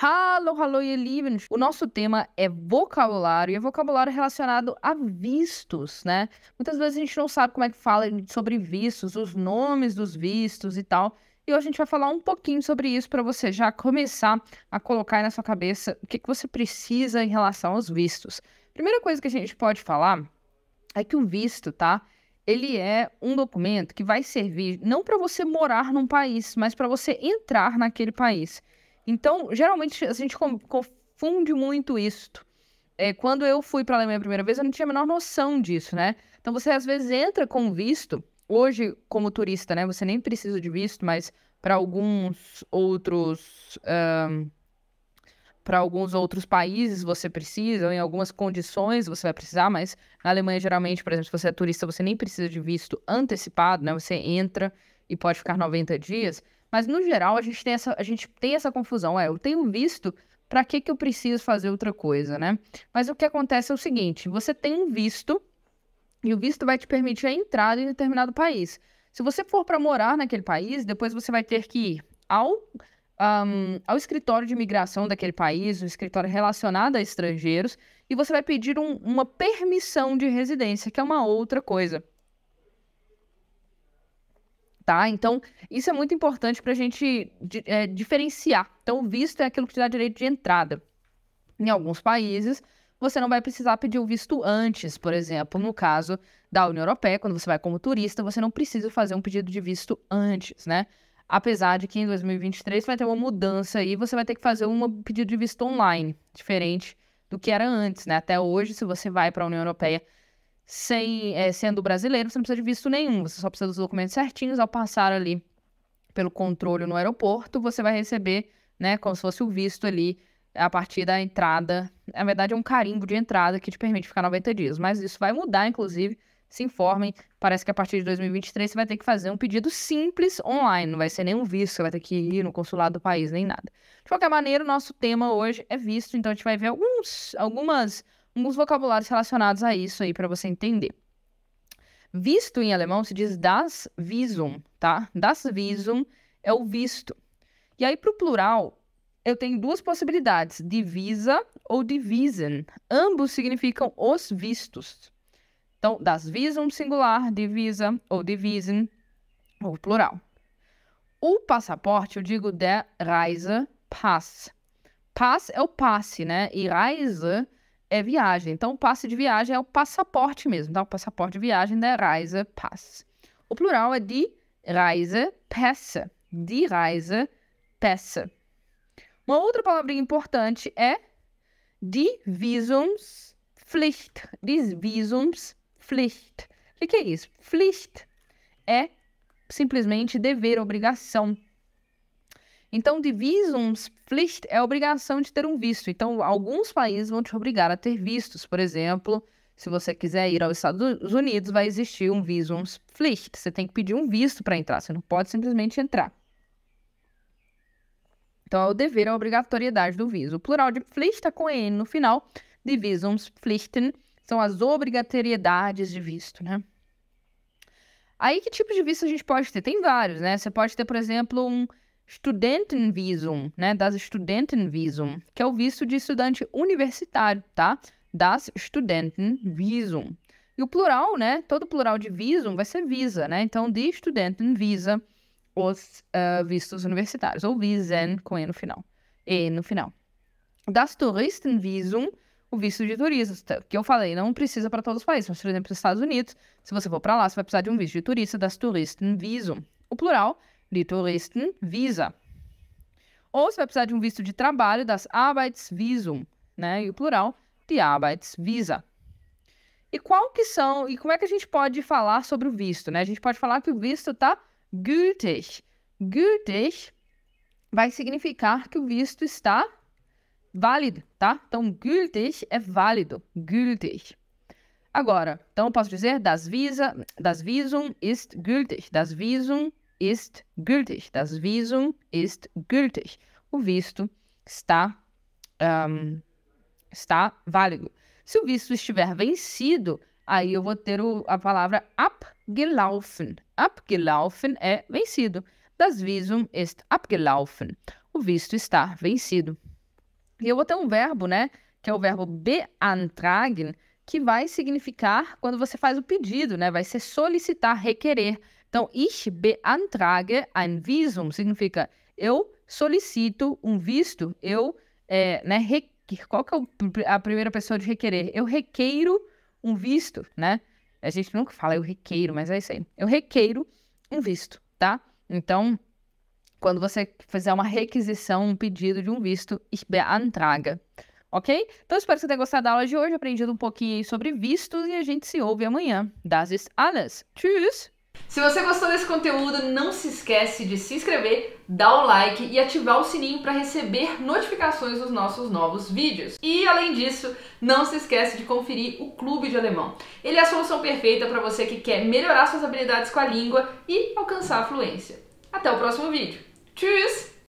Hallo, hallo, ihr Lieben. O nosso tema é vocabulário e é vocabulário relacionado a vistos, né? Muitas vezes a gente não sabe como é que fala sobre vistos, os nomes dos vistos e tal. E hoje a gente vai falar um pouquinho sobre isso para você já começar a colocar aí na sua cabeça o que, que você precisa em relação aos vistos. Primeira coisa que a gente pode falar é que o visto, tá? ele é um documento que vai servir não para você morar num país, mas para você entrar naquele país. Então, geralmente, a gente confunde muito isso. É, quando eu fui para a Alemanha a primeira vez, eu não tinha a menor noção disso, né? Então, você às vezes entra com visto, hoje, como turista, né? Você nem precisa de visto, mas para alguns outros. Um, para alguns outros países você precisa, ou em algumas condições você vai precisar, mas na Alemanha, geralmente, por exemplo, se você é turista, você nem precisa de visto antecipado, né? Você entra e pode ficar 90 uhum. dias. Mas no geral a gente tem essa, a gente tem essa confusão. É, eu tenho visto, para que que eu preciso fazer outra coisa, né? Mas o que acontece é o seguinte: você tem um visto e o visto vai te permitir a entrada em determinado país. Se você for para morar naquele país, depois você vai ter que ir ao um, ao escritório de imigração daquele país, o um escritório relacionado a estrangeiros, e você vai pedir um, uma permissão de residência, que é uma outra coisa tá? Então, isso é muito importante para a gente é, diferenciar. Então, o visto é aquilo que te dá direito de entrada. Em alguns países, você não vai precisar pedir o visto antes, por exemplo, no caso da União Europeia, quando você vai como turista, você não precisa fazer um pedido de visto antes, né? Apesar de que em 2023 vai ter uma mudança aí, você vai ter que fazer um pedido de visto online, diferente do que era antes, né? Até hoje, se você vai para a União Europeia sem é, sendo brasileiro, você não precisa de visto nenhum, você só precisa dos documentos certinhos. Ao passar ali pelo controle no aeroporto, você vai receber, né, como se fosse o visto ali a partir da entrada. Na verdade, é um carimbo de entrada que te permite ficar 90 dias, mas isso vai mudar, inclusive. Se informem, parece que a partir de 2023 você vai ter que fazer um pedido simples online, não vai ser nenhum visto, você vai ter que ir no consulado do país, nem nada. De qualquer maneira, o nosso tema hoje é visto, então a gente vai ver alguns, algumas alguns vocabulários relacionados a isso aí para você entender. Visto em alemão se diz das Visum, tá? Das Visum é o visto. E aí para o plural eu tenho duas possibilidades, divisa ou visen Ambos significam os vistos. Então, das visum singular, divisa ou visen ou plural. O passaporte eu digo der Reise Pass. Pass é o passe, né? E Reise é viagem. Então, o passe de viagem é o passaporte mesmo, tá? O passaporte de viagem é pass. O plural é de de Reise Reisepässe. Uma outra palavrinha importante é die Visumspflicht. Die Visumspflicht. O que é isso? Pflicht é simplesmente dever, obrigação. Então, de Visumspflicht é a obrigação de ter um visto. Então, alguns países vão te obrigar a ter vistos. Por exemplo, se você quiser ir aos Estados Unidos, vai existir um Visumspflicht. Você tem que pedir um visto para entrar. Você não pode simplesmente entrar. Então, é o dever, é a obrigatoriedade do visto. O plural de Pflicht está com N no final. De Visumspflichten são as obrigatoriedades de visto, né? Aí, que tipo de visto a gente pode ter? Tem vários, né? Você pode ter, por exemplo, um Studentenvisum, né, das Studentenvisum, que é o visto de estudante universitário, tá? Das Studentenvisum. E o plural, né, todo plural de visum vai ser visa, né? Então, de Studentenvisa, os uh, vistos universitários, ou visen com E no final. E no final. Das Touristenvisum, o visto de turista, que eu falei, não precisa para todos os países, mas, por exemplo, nos Estados Unidos, se você for para lá, você vai precisar de um visto de turista, das Touristenvisum. O plural de Touristen Visa. Ou você vai precisar de um visto de trabalho das Arbeitsvisum, né? E o plural de Arbeitsvisa. E qual que são, e como é que a gente pode falar sobre o visto, né? A gente pode falar que o visto está gültig. Gültig vai significar que o visto está válido, tá? Então, gültig é válido, gültig. Agora, então eu posso dizer das Visa, das Visum ist gültig, das Visum ist gültig. Das Visum ist gültig. O visto está, um, ehm, está válido. Se o visto estiver vencido, aí eu vou ter o, a palavra abgelaufen. Abgelaufen é vencido. Das Visum ist abgelaufen. O visto está vencido. E eu vou ter um verbo, né? Que é o verbo beantragen, que vai significar quando você faz o pedido, né? Vai ser solicitar, requerer. Então, ich beantrage ein Visum significa eu solicito um visto, eu, é, né, requer, qual que é a primeira pessoa de requerer? Eu requeiro um visto, né? A gente nunca fala eu requeiro, mas é isso aí. Eu requeiro um visto, tá? Então, quando você fizer uma requisição, um pedido de um visto, ich beantrage ok? Então espero que você tenha gostado da aula de hoje, aprendido um pouquinho sobre vistos e a gente se ouve amanhã. Das ist alles. Tschüss! Se você gostou desse conteúdo, não se esquece de se inscrever, dar o like e ativar o sininho para receber notificações dos nossos novos vídeos. E além disso, não se esquece de conferir o Clube de Alemão. Ele é a solução perfeita para você que quer melhorar suas habilidades com a língua e alcançar a fluência. Até o próximo vídeo. Tschüss!